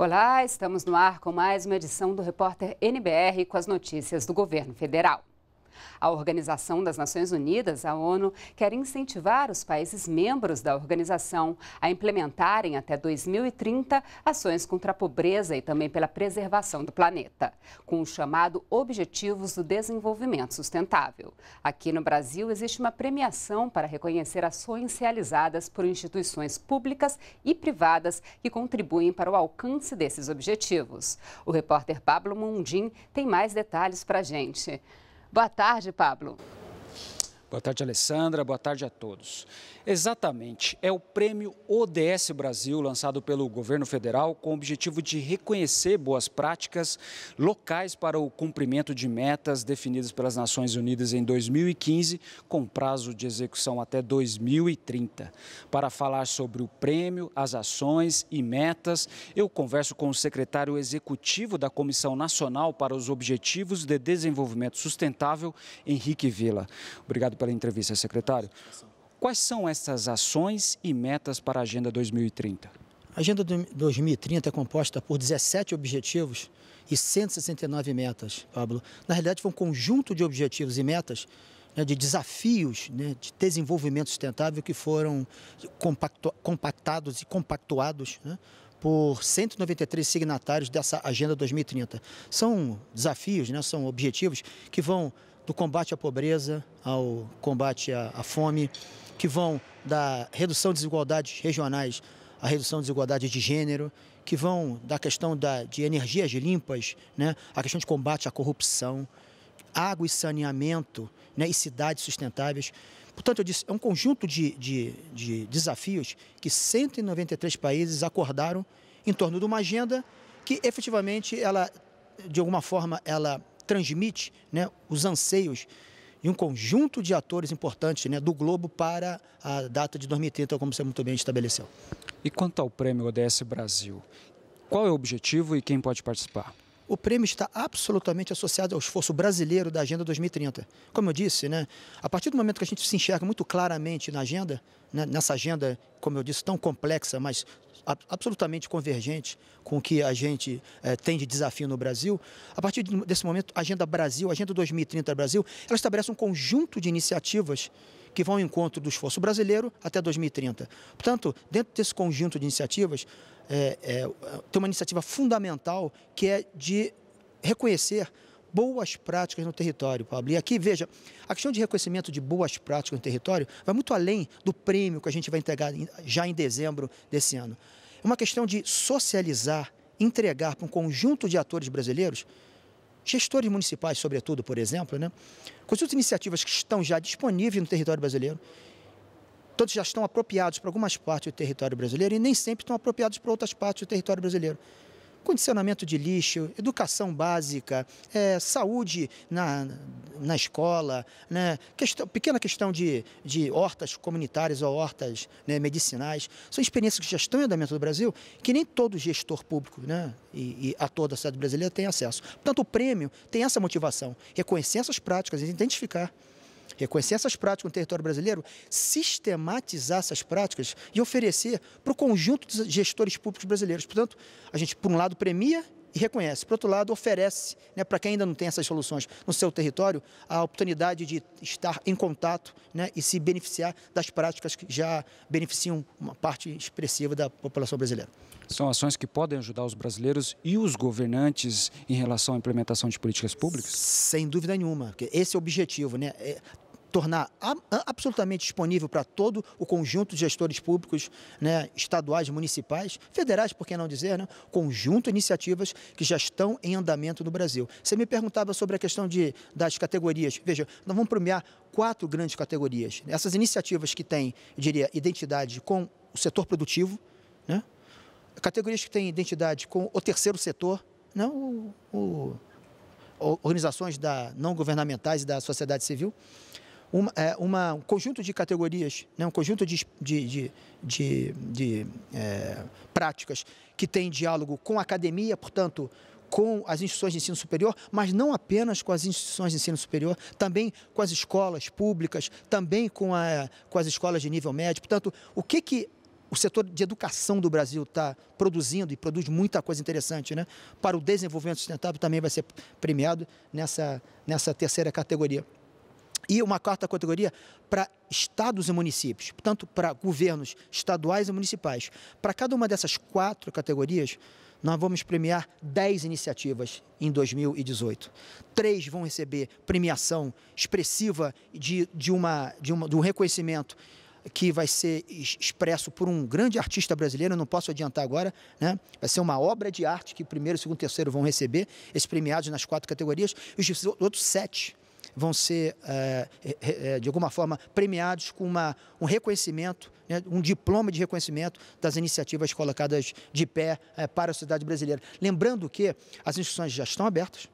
Olá, estamos no ar com mais uma edição do Repórter NBR com as notícias do governo federal. A Organização das Nações Unidas, a ONU, quer incentivar os países membros da organização a implementarem até 2030 ações contra a pobreza e também pela preservação do planeta, com o chamado Objetivos do Desenvolvimento Sustentável. Aqui no Brasil existe uma premiação para reconhecer ações realizadas por instituições públicas e privadas que contribuem para o alcance desses objetivos. O repórter Pablo Mundim tem mais detalhes para a gente. Boa tarde, Pablo. Boa tarde, Alessandra. Boa tarde a todos. Exatamente, é o prêmio ODS Brasil, lançado pelo governo federal, com o objetivo de reconhecer boas práticas locais para o cumprimento de metas definidas pelas Nações Unidas em 2015, com prazo de execução até 2030. Para falar sobre o prêmio, as ações e metas, eu converso com o secretário executivo da Comissão Nacional para os Objetivos de Desenvolvimento Sustentável, Henrique Vila. Obrigado pela entrevista, secretário. Quais são essas ações e metas para a Agenda 2030? A Agenda 2030 é composta por 17 objetivos e 169 metas, Pablo. Na realidade, foi um conjunto de objetivos e metas né, de desafios né, de desenvolvimento sustentável que foram compactados e compactuados né, por 193 signatários dessa Agenda 2030. São desafios, né, são objetivos que vão do combate à pobreza, ao combate à, à fome, que vão da redução de desigualdades regionais à redução de desigualdades de gênero, que vão da questão da, de energias limpas, né, a questão de combate à corrupção, água e saneamento né, e cidades sustentáveis. Portanto, eu disse, é um conjunto de, de, de desafios que 193 países acordaram em torno de uma agenda que efetivamente ela, de alguma forma, ela transmite né, os anseios de um conjunto de atores importantes né, do globo para a data de 2030, como você muito bem estabeleceu. E quanto ao prêmio ODS Brasil, qual é o objetivo e quem pode participar? o prêmio está absolutamente associado ao esforço brasileiro da Agenda 2030. Como eu disse, né, a partir do momento que a gente se enxerga muito claramente na agenda, né, nessa agenda, como eu disse, tão complexa, mas absolutamente convergente com o que a gente é, tem de desafio no Brasil, a partir desse momento, a Agenda Brasil, a Agenda 2030 Brasil, ela estabelece um conjunto de iniciativas que vão ao encontro do esforço brasileiro até 2030. Portanto, dentro desse conjunto de iniciativas, é, é, tem uma iniciativa fundamental que é de reconhecer boas práticas no território, Pablo. E aqui, veja, a questão de reconhecimento de boas práticas no território vai muito além do prêmio que a gente vai entregar já em dezembro desse ano. É uma questão de socializar, entregar para um conjunto de atores brasileiros gestores municipais, sobretudo, por exemplo, né? consultam iniciativas que estão já disponíveis no território brasileiro, todos já estão apropriados para algumas partes do território brasileiro e nem sempre estão apropriados para outras partes do território brasileiro condicionamento de lixo, educação básica, é, saúde na, na escola, né? Questão, pequena questão de, de hortas comunitárias ou hortas né, medicinais. São experiências que já estão em andamento do Brasil, que nem todo gestor público né, e, e ator da sociedade brasileira tem acesso. Portanto, o prêmio tem essa motivação, reconhecer essas práticas e identificar reconhecer essas práticas no território brasileiro, sistematizar essas práticas e oferecer para o conjunto de gestores públicos brasileiros. Portanto, a gente, por um lado, premia e reconhece. Por outro lado, oferece né, para quem ainda não tem essas soluções no seu território a oportunidade de estar em contato né, e se beneficiar das práticas que já beneficiam uma parte expressiva da população brasileira. São ações que podem ajudar os brasileiros e os governantes em relação à implementação de políticas públicas? Sem dúvida nenhuma. Esse é o objetivo, né? É tornar absolutamente disponível para todo o conjunto de gestores públicos, né, estaduais, municipais, federais, por que não dizer, né, conjunto de iniciativas que já estão em andamento no Brasil. Você me perguntava sobre a questão de, das categorias. Veja, nós vamos premiar quatro grandes categorias. Essas iniciativas que têm, eu diria, identidade com o setor produtivo, né? categorias que têm identidade com o terceiro setor, não né, o, o organizações da, não governamentais e da sociedade civil uma, é, uma, um conjunto de categorias, né, um conjunto de, de, de, de, de é, práticas que tem diálogo com a academia, portanto, com as instituições de ensino superior, mas não apenas com as instituições de ensino superior, também com as escolas públicas, também com, a, com as escolas de nível médio. Portanto, o que, que o setor de educação do Brasil está produzindo e produz muita coisa interessante, né? Para o desenvolvimento sustentável também vai ser premiado nessa, nessa terceira categoria e uma quarta categoria para estados e municípios, portanto, para governos estaduais e municipais. Para cada uma dessas quatro categorias, nós vamos premiar 10 iniciativas em 2018. Três vão receber premiação expressiva de, de, uma, de, uma, de um reconhecimento que vai ser expresso por um grande artista brasileiro, não posso adiantar agora, né? vai ser uma obra de arte que primeiro, segundo e terceiro vão receber, esses premiados nas quatro categorias, e os outros sete vão ser, eh, eh, de alguma forma, premiados com uma, um reconhecimento, né, um diploma de reconhecimento das iniciativas colocadas de pé eh, para a sociedade brasileira. Lembrando que as instituições já estão abertas,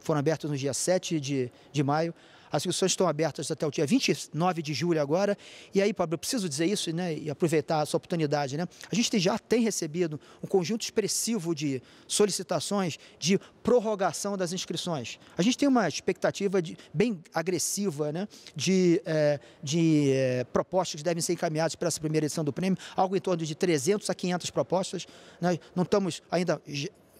foram abertas no dia 7 de, de maio, as inscrições estão abertas até o dia 29 de julho agora. E aí, Pablo, eu preciso dizer isso né, e aproveitar essa oportunidade. Né? A gente já tem recebido um conjunto expressivo de solicitações de prorrogação das inscrições. A gente tem uma expectativa de, bem agressiva né, de, é, de é, propostas que devem ser encaminhadas para essa primeira edição do prêmio, algo em torno de 300 a 500 propostas. não estamos ainda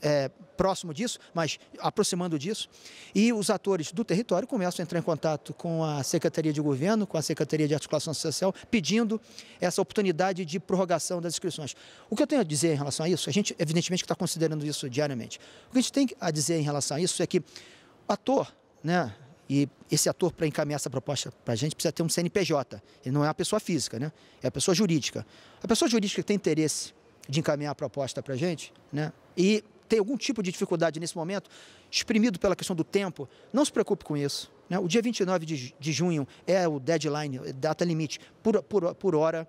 é, próximo disso, mas aproximando disso. E os atores do território começam a entrar em contato com a Secretaria de Governo, com a Secretaria de Articulação Social, pedindo essa oportunidade de prorrogação das inscrições. O que eu tenho a dizer em relação a isso, a gente evidentemente está considerando isso diariamente. O que a gente tem a dizer em relação a isso é que o ator, né, e esse ator, para encaminhar essa proposta para a gente, precisa ter um CNPJ. Ele não é uma pessoa física, né? é a pessoa jurídica. A pessoa jurídica que tem interesse de encaminhar a proposta para a gente, né? e tem algum tipo de dificuldade nesse momento, exprimido pela questão do tempo, não se preocupe com isso. Né? O dia 29 de, de junho é o deadline, é data limite, por, por, por hora.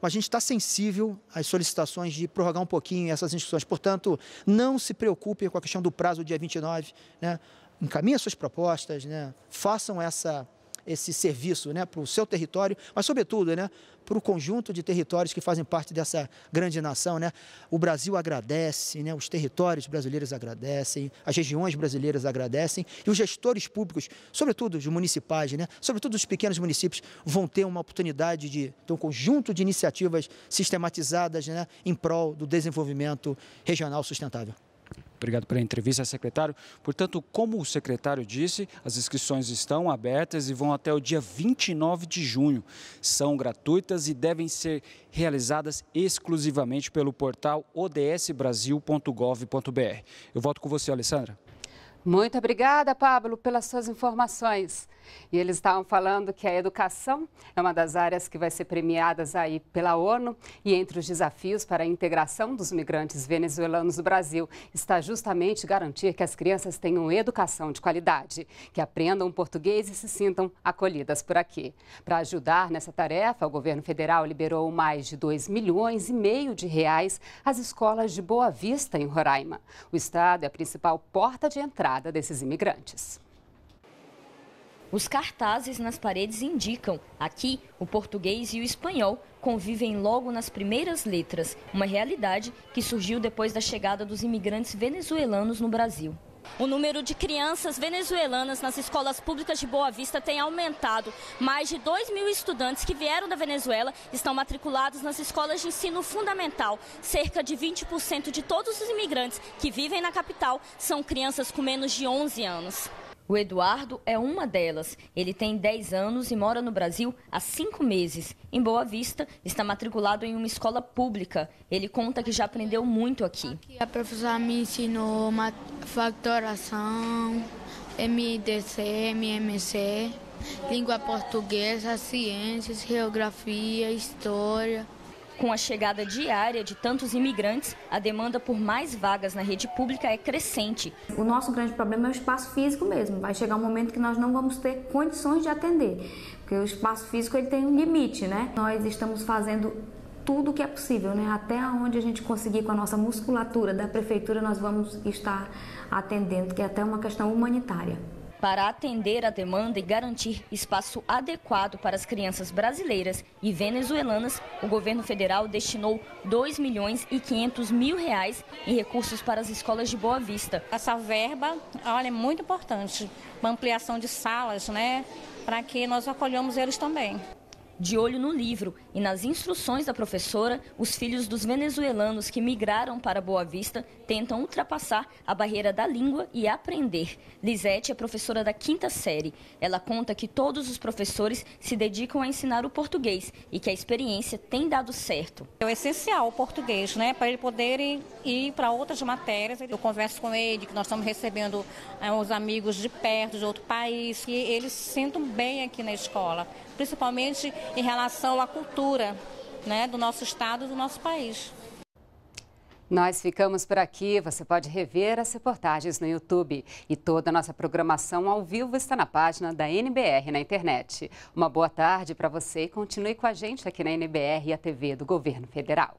Mas a gente está sensível às solicitações de prorrogar um pouquinho essas inscrições. Portanto, não se preocupe com a questão do prazo do dia 29. Né? Encaminhe suas propostas, né? façam essa esse serviço né, para o seu território, mas, sobretudo, né, para o conjunto de territórios que fazem parte dessa grande nação. Né? O Brasil agradece, né? os territórios brasileiros agradecem, as regiões brasileiras agradecem e os gestores públicos, sobretudo os municipais, né? sobretudo os pequenos municípios, vão ter uma oportunidade de ter um conjunto de iniciativas sistematizadas né? em prol do desenvolvimento regional sustentável. Obrigado pela entrevista, secretário. Portanto, como o secretário disse, as inscrições estão abertas e vão até o dia 29 de junho. São gratuitas e devem ser realizadas exclusivamente pelo portal odsbrasil.gov.br. Eu volto com você, Alessandra. Muito obrigada, Pablo, pelas suas informações. E eles estavam falando que a educação é uma das áreas que vai ser premiadas aí pela ONU e entre os desafios para a integração dos migrantes venezuelanos no Brasil está justamente garantir que as crianças tenham educação de qualidade, que aprendam português e se sintam acolhidas por aqui. Para ajudar nessa tarefa, o governo federal liberou mais de 2 milhões e meio de reais às escolas de Boa Vista em Roraima. O estado é a principal porta de entrada chegada desses imigrantes. Os cartazes nas paredes indicam, aqui, o português e o espanhol convivem logo nas primeiras letras, uma realidade que surgiu depois da chegada dos imigrantes venezuelanos no Brasil. O número de crianças venezuelanas nas escolas públicas de Boa Vista tem aumentado. Mais de 2 mil estudantes que vieram da Venezuela estão matriculados nas escolas de ensino fundamental. Cerca de 20% de todos os imigrantes que vivem na capital são crianças com menos de 11 anos. O Eduardo é uma delas. Ele tem 10 anos e mora no Brasil há 5 meses. Em Boa Vista, está matriculado em uma escola pública. Ele conta que já aprendeu muito aqui. aqui a professora me ensinou factoração, MDC, MMC, língua portuguesa, ciências, geografia, história. Com a chegada diária de tantos imigrantes, a demanda por mais vagas na rede pública é crescente. O nosso grande problema é o espaço físico mesmo. Vai chegar um momento que nós não vamos ter condições de atender, porque o espaço físico ele tem um limite, né? Nós estamos fazendo tudo o que é possível, né? Até onde a gente conseguir com a nossa musculatura da prefeitura, nós vamos estar atendendo, que é até uma questão humanitária para atender à demanda e garantir espaço adequado para as crianças brasileiras e venezuelanas, o governo federal destinou 2 milhões e 500 mil reais em recursos para as escolas de Boa Vista. Essa verba, olha, é muito importante, uma ampliação de salas, né, para que nós acolhamos eles também. De olho no livro e nas instruções da professora, os filhos dos venezuelanos que migraram para Boa Vista tentam ultrapassar a barreira da língua e aprender. Lisete é professora da quinta série. Ela conta que todos os professores se dedicam a ensinar o português e que a experiência tem dado certo. É o essencial o português, né? Para ele poder ir para outras matérias. Eu converso com ele que nós estamos recebendo é, uns amigos de perto, de outro país, que eles se sentam bem aqui na escola principalmente em relação à cultura né, do nosso estado e do nosso país. Nós ficamos por aqui. Você pode rever as reportagens no YouTube. E toda a nossa programação ao vivo está na página da NBR na internet. Uma boa tarde para você e continue com a gente aqui na NBR e a TV do Governo Federal.